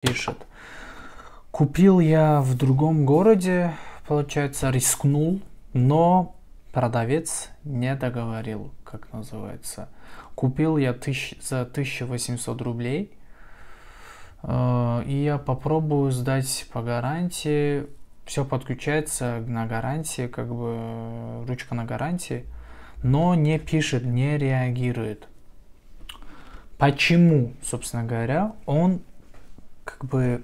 пишет. Купил я в другом городе, получается, рискнул, но продавец не договорил, как называется. Купил я тысяч, за 1800 рублей, э, и я попробую сдать по гарантии. Все подключается на гарантии, как бы ручка на гарантии, но не пишет, не реагирует. Почему, собственно говоря, он как бы,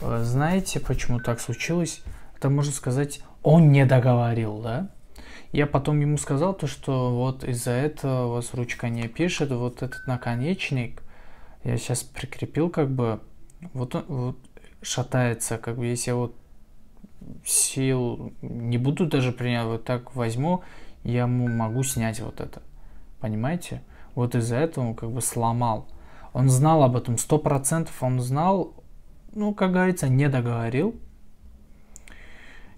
э, знаете, почему так случилось? Это можно сказать, он не договорил, да? Я потом ему сказал то, что вот из-за этого у вас ручка не пишет, вот этот наконечник, я сейчас прикрепил как бы, вот он вот, шатается, как бы если я вот сил не буду даже принять, вот так возьму, я ему могу снять вот это. Понимаете? Вот из-за этого он как бы сломал. Он знал об этом сто процентов, он знал, ну, как говорится, не договорил.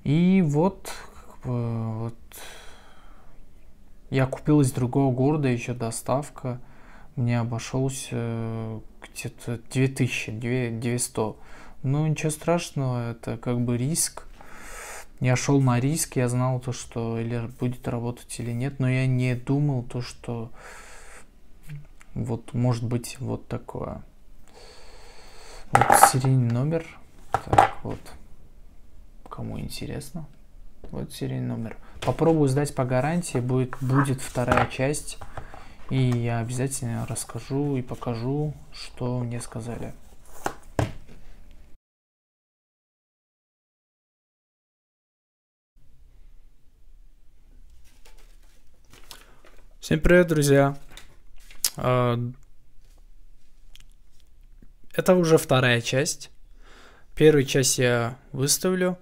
И вот, вот я купил из другого города еще доставка. Мне обошелся э, где-то 2000, 200. Ну, ничего страшного, это как бы риск. Я шел на риск, я знал то, что или будет работать или нет, но я не думал то, что вот может быть вот такое. Вот серийный номер. Так, вот. Кому интересно. Вот серийный номер. Попробую сдать по гарантии. Будет, будет вторая часть. И я обязательно расскажу и покажу, что мне сказали. Всем привет, друзья! А, это уже вторая часть. Первую часть я выставлю.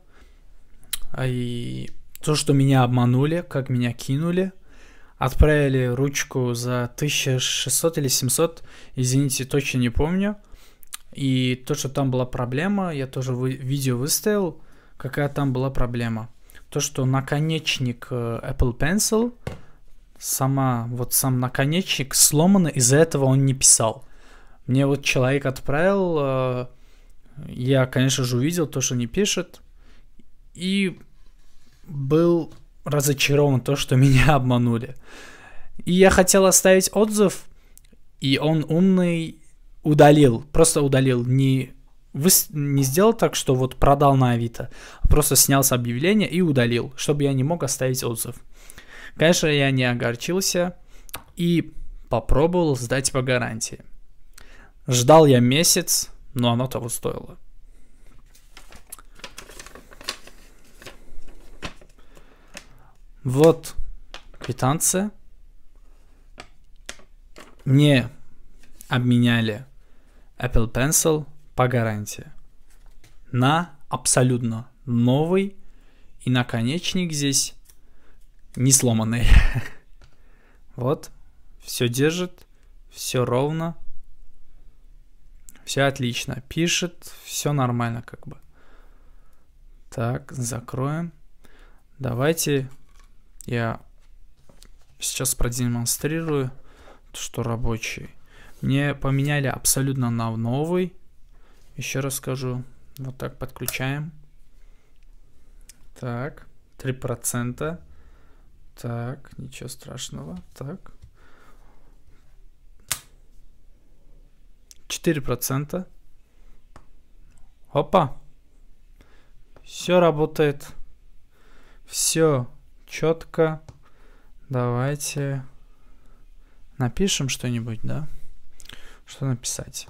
А и то, что меня обманули, как меня кинули, отправили ручку за 1600 или 700, извините, точно не помню. И то, что там была проблема, я тоже вы, видео выставил, какая там была проблема. То, что наконечник э, Apple Pencil, сама, вот сам наконечник сломан, из-за этого он не писал. Мне вот человек отправил, э, я, конечно же, увидел то, что не пишет, и был разочарован то, что меня обманули. И я хотел оставить отзыв, и он умный удалил, просто удалил, не, вы, не сделал так, что вот продал на Авито, а просто снял с объявления и удалил, чтобы я не мог оставить отзыв. Конечно, я не огорчился и попробовал сдать по гарантии. Ждал я месяц, но оно того стоило. Вот квитанция. Мне обменяли Apple Pencil по гарантии на абсолютно новый и наконечник здесь не сломанный. вот, все держит, все ровно, все отлично. Пишет, все нормально как бы. Так, закроем. Давайте я сейчас продемонстрирую, что рабочий. Мне поменяли абсолютно на новый. Еще раз скажу. Вот так подключаем. Так, 3%. Так, ничего страшного. Так. 4%. Опа. Все работает. Все четко. Давайте напишем что-нибудь, да? Что написать?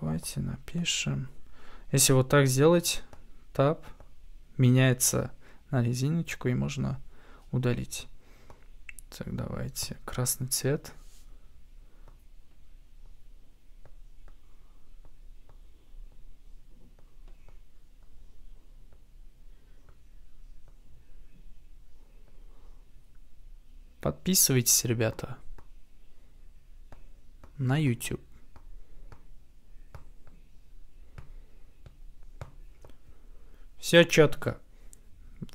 давайте напишем. Если вот так сделать, тап меняется на резиночку и можно удалить. Так, давайте красный цвет. Подписывайтесь, ребята, на YouTube. Все четко.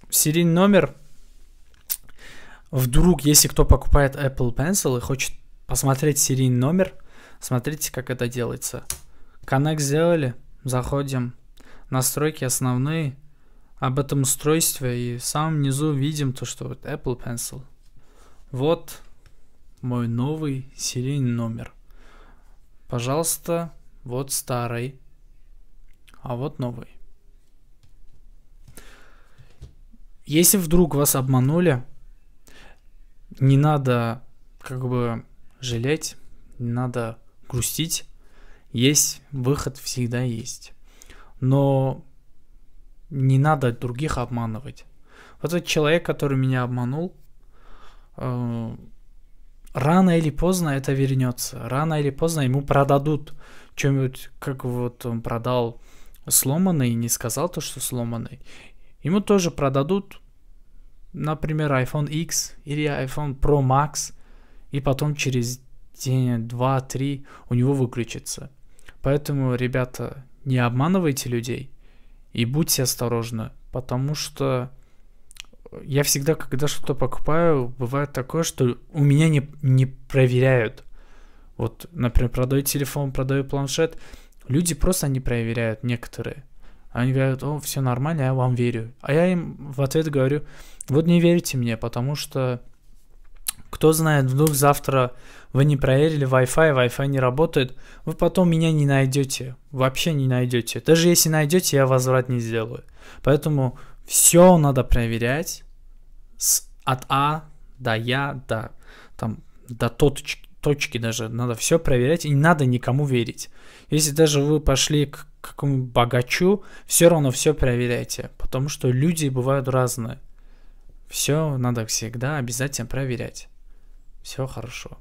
Серийный номер. Вдруг, если кто покупает Apple Pencil и хочет посмотреть серийный номер, смотрите, как это делается. Connect сделали, заходим, настройки основные, об этом устройстве и в самом низу видим то, что вот Apple Pencil – вот мой новый серийный номер. Пожалуйста, вот старый, а вот новый. Если вдруг вас обманули, не надо как бы жалеть, не надо грустить. Есть выход, всегда есть. Но не надо других обманывать. Вот этот человек, который меня обманул, Э, рано или поздно это вернется. Рано или поздно ему продадут что-нибудь, как вот он продал сломанный и не сказал то, что сломанный. Ему тоже продадут, например, iPhone X или iPhone Pro Max, и потом через день, два, три у него выключится. Поэтому, ребята, не обманывайте людей и будьте осторожны, потому что я всегда, когда что-то покупаю, бывает такое, что у меня не, не проверяют. Вот, например, продаю телефон, продаю планшет. Люди просто не проверяют некоторые. Они говорят, о, все нормально, я вам верю. А я им в ответ говорю, вот не верите мне, потому что кто знает, вдруг завтра вы не проверили Wi-Fi, Wi-Fi не работает, вы потом меня не найдете, вообще не найдете. Даже если найдете, я возврат не сделаю. Поэтому все надо проверять с от А до Я, до, там, до точки, точки даже. Надо все проверять и не надо никому верить. Если даже вы пошли к какому богачу, все равно все проверяйте, потому что люди бывают разные. Все надо всегда обязательно проверять все хорошо.